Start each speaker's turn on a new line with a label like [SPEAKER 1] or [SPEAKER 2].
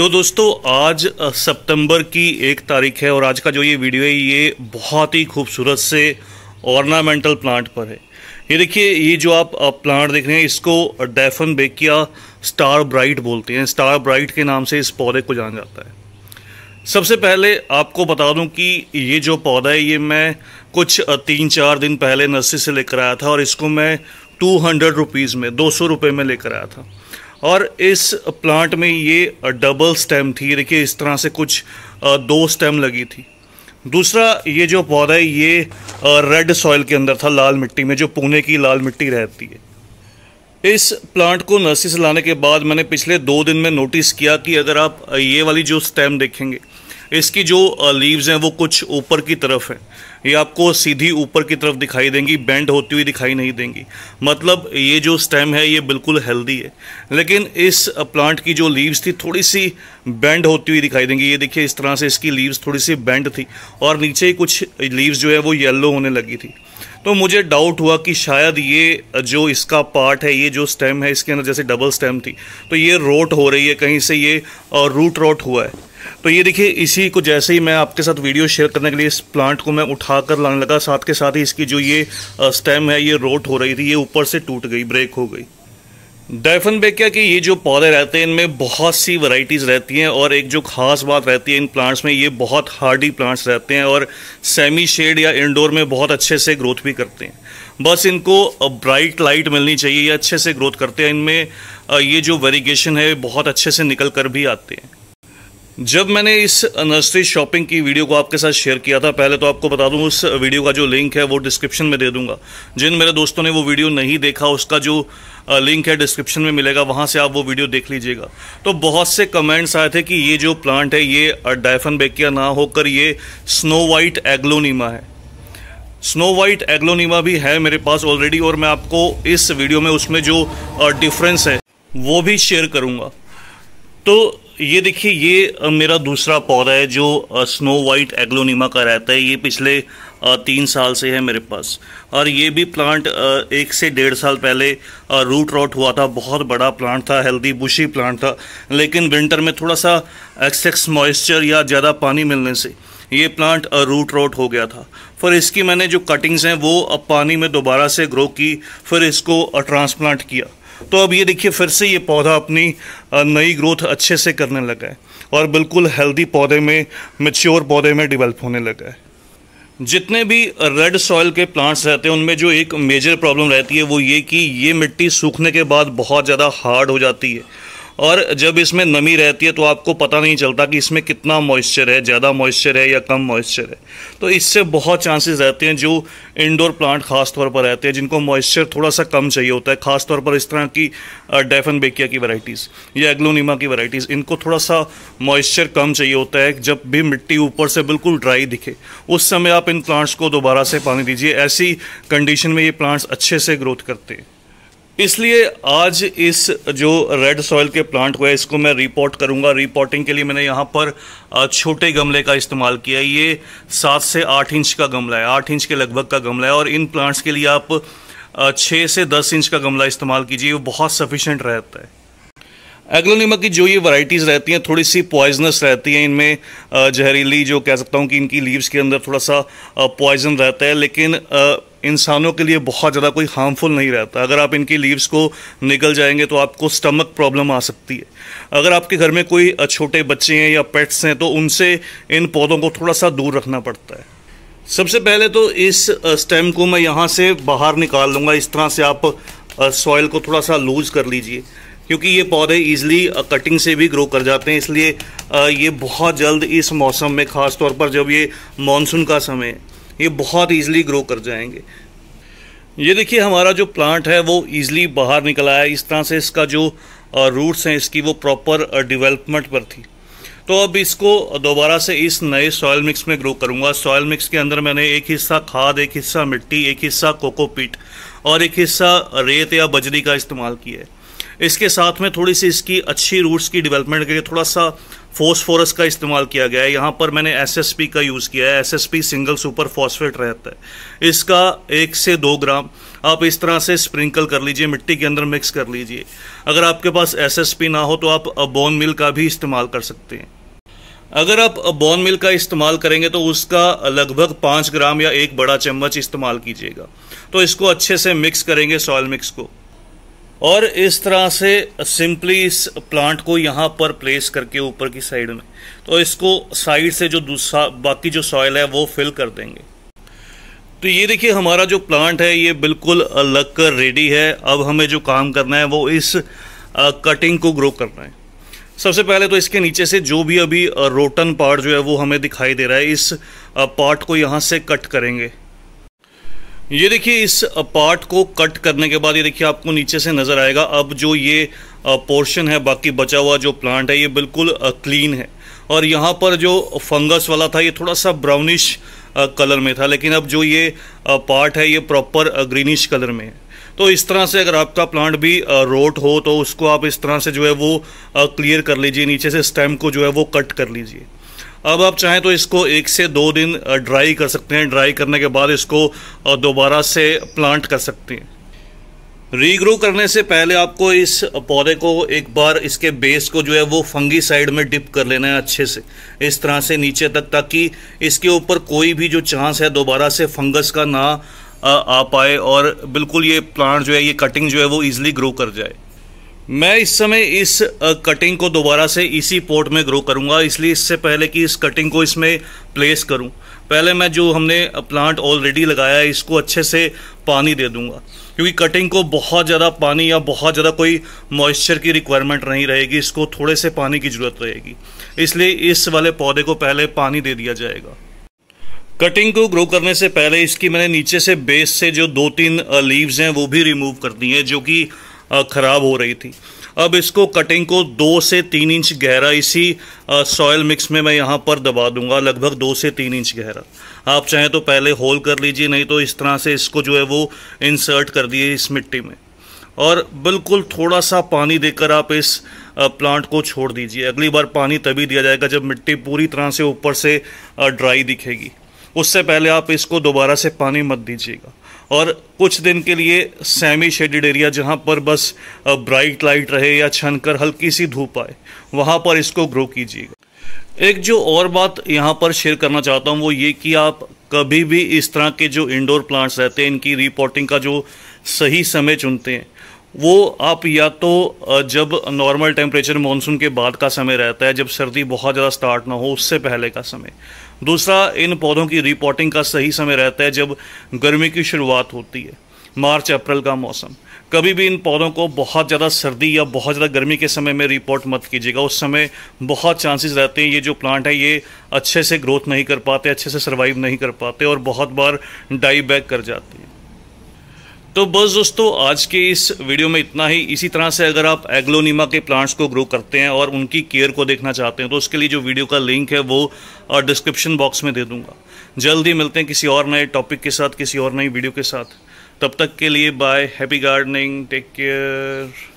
[SPEAKER 1] तो दोस्तों आज सितंबर की एक तारीख है और आज का जो ये वीडियो है ये बहुत ही खूबसूरत से ऑर्नामेंटल प्लांट पर है ये देखिए ये जो आप प्लांट देख रहे हैं इसको डेफन बेकिया स्टार ब्राइट बोलते हैं स्टार ब्राइट के नाम से इस पौधे को जाना जाता है सबसे पहले आपको बता दूं कि ये जो पौधा है ये मैं कुछ तीन चार दिन पहले नर्सरी से लेकर आया था और इसको मैं टू हंड्रेड रुपीज़ में दो सौ रुपये में लेकर आया था और इस प्लांट में ये डबल स्टेम थी देखिए इस तरह से कुछ दो स्टेम लगी थी दूसरा ये जो पौधा है ये रेड सॉइल के अंदर था लाल मिट्टी में जो पुणे की लाल मिट्टी रहती है इस प्लांट को नर्सरी से लाने के बाद मैंने पिछले दो दिन में नोटिस किया कि अगर आप ये वाली जो स्टेम देखेंगे इसकी जो लीव्स हैं वो कुछ ऊपर की तरफ हैं ये आपको सीधी ऊपर की तरफ दिखाई देंगी बेंड होती हुई दिखाई नहीं देंगी मतलब ये जो स्टेम है ये बिल्कुल हेल्दी है लेकिन इस प्लांट की जो लीव्स थी थोड़ी सी बेंड होती हुई दिखाई देंगी ये देखिए इस तरह से इसकी लीव्स थोड़ी सी बेंड थी और नीचे ही कुछ लीव्स जो है वो येल्लो होने लगी थी तो मुझे डाउट हुआ कि शायद ये जो इसका पार्ट है ये जो स्टेम है इसके अंदर जैसे डबल स्टेम थी तो ये रोट हो रही है कहीं से ये रूट रोट हुआ है तो ये देखिए इसी को जैसे ही मैं आपके साथ वीडियो शेयर करने के लिए इस प्लांट को मैं उठा कर लाने लगा साथ के साथ ही इसकी जो ये स्टेम है ये रोट हो रही थी ये ऊपर से टूट गई ब्रेक हो गई डाइफन बेकिया के ये जो पौधे रहते हैं इनमें बहुत सी वैरायटीज़ रहती हैं और एक जो खास बात रहती है इन प्लांट्स में ये बहुत हार्डी प्लांट्स रहते हैं और सेमी शेड या इंडोर में बहुत अच्छे से ग्रोथ भी करते हैं बस इनको ब्राइट लाइट मिलनी चाहिए ये अच्छे से ग्रोथ करते हैं इनमें ये जो वेरीगेशन है बहुत अच्छे से निकल कर भी आते हैं जब मैंने इस नर्सरी शॉपिंग की वीडियो को आपके साथ शेयर किया था पहले तो आपको बता दूं उस वीडियो का जो लिंक है वो डिस्क्रिप्शन में दे दूंगा जिन मेरे दोस्तों ने वो वीडियो नहीं देखा उसका जो लिंक है डिस्क्रिप्शन में मिलेगा वहाँ से आप वो वीडियो देख लीजिएगा तो बहुत से कमेंट्स आए थे कि ये जो प्लांट है ये डायफन बेकिया ना होकर ये स्नो वाइट एग्लोनीमा है स्नो वाइट एग्लोनीमा भी है मेरे पास ऑलरेडी और मैं आपको इस वीडियो में उसमें जो डिफरेंस है वो भी शेयर करूँगा तो ये देखिए ये मेरा दूसरा पौधा है जो स्नो वाइट एग्लोनीमा का रहता है ये पिछले तीन साल से है मेरे पास और ये भी प्लांट एक से डेढ़ साल पहले रूट रॉट हुआ था बहुत बड़ा प्लांट था हेल्दी बुशी प्लांट था लेकिन विंटर में थोड़ा सा एक्सेक्स मॉइस्चर या ज़्यादा पानी मिलने से ये प्लांट रूट रॉट हो गया था फिर इसकी मैंने जो कटिंग्स हैं वो अब पानी में दोबारा से ग्रो की फिर इसको ट्रांसप्लांट किया तो अब ये देखिए फिर से ये पौधा अपनी नई ग्रोथ अच्छे से करने लगा है और बिल्कुल हेल्दी पौधे में मेच्योर पौधे में डिवेल्प होने लगा है जितने भी रेड सॉइल के प्लांट्स रहते हैं उनमें जो एक मेजर प्रॉब्लम रहती है वो ये कि ये मिट्टी सूखने के बाद बहुत ज़्यादा हार्ड हो जाती है और जब इसमें नमी रहती है तो आपको पता नहीं चलता कि इसमें कितना मॉइस्चर है ज़्यादा मॉइस्चर है या कम मॉइस्चर है तो इससे बहुत चांसेस रहते हैं जो इंडोर प्लांट खास तौर पर रहते हैं जिनको मॉइस्चर थोड़ा सा कम चाहिए होता है खास तौर पर इस तरह की डेफन बेकिया की वैराइटीज़ या एग्लोनीमा की वराइटीज़ इनको थोड़ा सा मॉइस्चर कम चाहिए होता है जब भी मिट्टी ऊपर से बिल्कुल ड्राई दिखे उस समय आप इन प्लांट्स को दोबारा से पानी दीजिए ऐसी कंडीशन में ये प्लांट्स अच्छे से ग्रोथ करते हैं इसलिए आज इस जो रेड सॉयल के प्लांट हुआ है इसको मैं रिपोर्ट करूंगा रिपोर्टिंग के लिए मैंने यहाँ पर छोटे गमले का इस्तेमाल किया ये सात से आठ इंच का गमला है आठ इंच के लगभग का गमला है और इन प्लांट्स के लिए आप छः से दस इंच का गमला इस्तेमाल कीजिए वो बहुत सफिशेंट रहता है एग्लोनिमा की जो ये वैरायटीज़ रहती हैं थोड़ी सी पॉइजनस रहती हैं इनमें जहरीली जो कह सकता हूँ कि इनकी लीव्स के अंदर थोड़ा सा पॉइजन रहता है लेकिन इंसानों के लिए बहुत ज़्यादा कोई हार्मफुल नहीं रहता अगर आप इनकी लीव्स को निकल जाएंगे तो आपको स्टमक प्रॉब्लम आ सकती है अगर आपके घर में कोई छोटे बच्चे हैं या पेट्स हैं तो उनसे इन पौधों को थोड़ा सा दूर रखना पड़ता है सबसे पहले तो इस स्टेम को मैं यहाँ से बाहर निकाल लूँगा इस तरह से आप सॉइल को थोड़ा सा लूज़ कर लीजिए क्योंकि ये पौधे ईजिली कटिंग से भी ग्रो कर जाते हैं इसलिए ये बहुत जल्द इस मौसम में ख़ास तौर पर जब ये मानसून का समय ये बहुत ईजिली ग्रो कर जाएंगे ये देखिए हमारा जो प्लांट है वो ईजिली बाहर निकला है इस तरह से इसका जो रूट्स हैं इसकी वो प्रॉपर डिवेलपमेंट पर थी तो अब इसको दोबारा से इस नए सॉयल मिक्स में ग्रो करूंगा सॉयल मिक्स के अंदर मैंने एक हिस्सा खाद एक हिस्सा मिट्टी एक हिस्सा कोकोपीट और एक हिस्सा रेत या बजरी का इस्तेमाल किया है इसके साथ में थोड़ी सी इसकी अच्छी रूट्स की डेवलपमेंट के लिए थोड़ा सा फोस्फोरस का इस्तेमाल किया गया है यहाँ पर मैंने एसएसपी का यूज़ किया है एसएसपी सिंगल सुपर फॉस्फेट रहता है इसका एक से दो ग्राम आप इस तरह से स्प्रिंकल कर लीजिए मिट्टी के अंदर मिक्स कर लीजिए अगर आपके पास एसएसपी ना हो तो आप बोन मिल का भी इस्तेमाल कर सकते हैं अगर आप बॉन मिल का इस्तेमाल करेंगे तो उसका लगभग पाँच ग्राम या एक बड़ा चम्मच इस्तेमाल कीजिएगा तो इसको अच्छे से मिक्स करेंगे सॉयल मिक्स को और इस तरह से सिंपली इस प्लांट को यहाँ पर प्लेस करके ऊपर की साइड में तो इसको साइड से जो दूसरा बाकी जो सॉयल है वो फिल कर देंगे तो ये देखिए हमारा जो प्लांट है ये बिल्कुल लग कर रेडी है अब हमें जो काम करना है वो इस कटिंग को ग्रो करना है सबसे पहले तो इसके नीचे से जो भी अभी रोटन पार्ट जो है वो हमें दिखाई दे रहा है इस पार्ट को यहाँ से कट करेंगे ये देखिए इस पार्ट को कट करने के बाद ये देखिए आपको नीचे से नज़र आएगा अब जो ये पोर्शन है बाकी बचा हुआ जो प्लांट है ये बिल्कुल क्लीन है और यहाँ पर जो फंगस वाला था ये थोड़ा सा ब्राउनिश कलर में था लेकिन अब जो ये पार्ट है ये प्रॉपर ग्रीनिश कलर में है तो इस तरह से अगर आपका प्लांट भी रोट हो तो उसको आप इस तरह से जो है वो क्लियर कर लीजिए नीचे से स्टेम को जो है वो कट कर लीजिए अब आप चाहें तो इसको एक से दो दिन ड्राई कर सकते हैं ड्राई करने के बाद इसको दोबारा से प्लांट कर सकते हैं रीग्रो करने से पहले आपको इस पौधे को एक बार इसके बेस को जो है वो फंगी साइड में डिप कर लेना है अच्छे से इस तरह से नीचे तक ताकि इसके ऊपर कोई भी जो चांस है दोबारा से फंगस का ना आ पाए और बिल्कुल ये प्लांट जो है ये कटिंग जो है वो ईजिली ग्रो कर जाए मैं इस समय इस कटिंग को दोबारा से इसी पोर्ट में ग्रो करूंगा इसलिए इससे पहले कि इस कटिंग को इसमें प्लेस करूं पहले मैं जो हमने प्लांट ऑलरेडी लगाया है इसको अच्छे से पानी दे दूंगा क्योंकि कटिंग को बहुत ज़्यादा पानी या बहुत ज़्यादा कोई मॉइस्चर की रिक्वायरमेंट नहीं रहेगी इसको थोड़े से पानी की ज़रूरत रहेगी इसलिए इस वाले पौधे को पहले पानी दे दिया जाएगा कटिंग को ग्रो करने से पहले इसकी मैंने नीचे से बेस से जो दो तीन लीव्स हैं वो भी रिमूव कर दी हैं जो कि ख़राब हो रही थी अब इसको कटिंग को दो से तीन इंच गहरा इसी सॉयल मिक्स में मैं यहाँ पर दबा दूंगा लगभग दो से तीन इंच गहरा आप चाहें तो पहले होल कर लीजिए नहीं तो इस तरह से इसको जो है वो इंसर्ट कर दिए इस मिट्टी में और बिल्कुल थोड़ा सा पानी देकर आप इस प्लांट को छोड़ दीजिए अगली बार पानी तभी दिया जाएगा जब मिट्टी पूरी तरह से ऊपर से ड्राई दिखेगी उससे पहले आप इसको दोबारा से पानी मत दीजिएगा और कुछ दिन के लिए सेमी शेडेड एरिया जहाँ पर बस ब्राइट लाइट रहे या छनकर हल्की सी धूप आए वहाँ पर इसको ग्रो कीजिएगा एक जो और बात यहाँ पर शेयर करना चाहता हूँ वो ये कि आप कभी भी इस तरह के जो इंडोर प्लांट्स रहते हैं इनकी रिपोर्टिंग का जो सही समय चुनते हैं वो आप या तो जब नॉर्मल टेम्परेचर मानसून के बाद का समय रहता है जब सर्दी बहुत ज़्यादा स्टार्ट ना हो उससे पहले का समय दूसरा इन पौधों की रिपोर्टिंग का सही समय रहता है जब गर्मी की शुरुआत होती है मार्च अप्रैल का मौसम कभी भी इन पौधों को बहुत ज़्यादा सर्दी या बहुत ज़्यादा गर्मी के समय में रिपोर्ट मत कीजिएगा उस समय बहुत चांसेस रहते हैं ये जो प्लांट है ये अच्छे से ग्रोथ नहीं कर पाते अच्छे से सर्वाइव नहीं कर पाते और बहुत बार डाई बैक कर जाते हैं तो बस दोस्तों आज के इस वीडियो में इतना ही इसी तरह से अगर आप एग्लोनीमा के प्लांट्स को ग्रो करते हैं और उनकी केयर को देखना चाहते हैं तो उसके लिए जो वीडियो का लिंक है वो डिस्क्रिप्शन बॉक्स में दे दूंगा जल्द ही मिलते हैं किसी और नए टॉपिक के साथ किसी और नई वीडियो के साथ तब तक के लिए bye happy gardening take care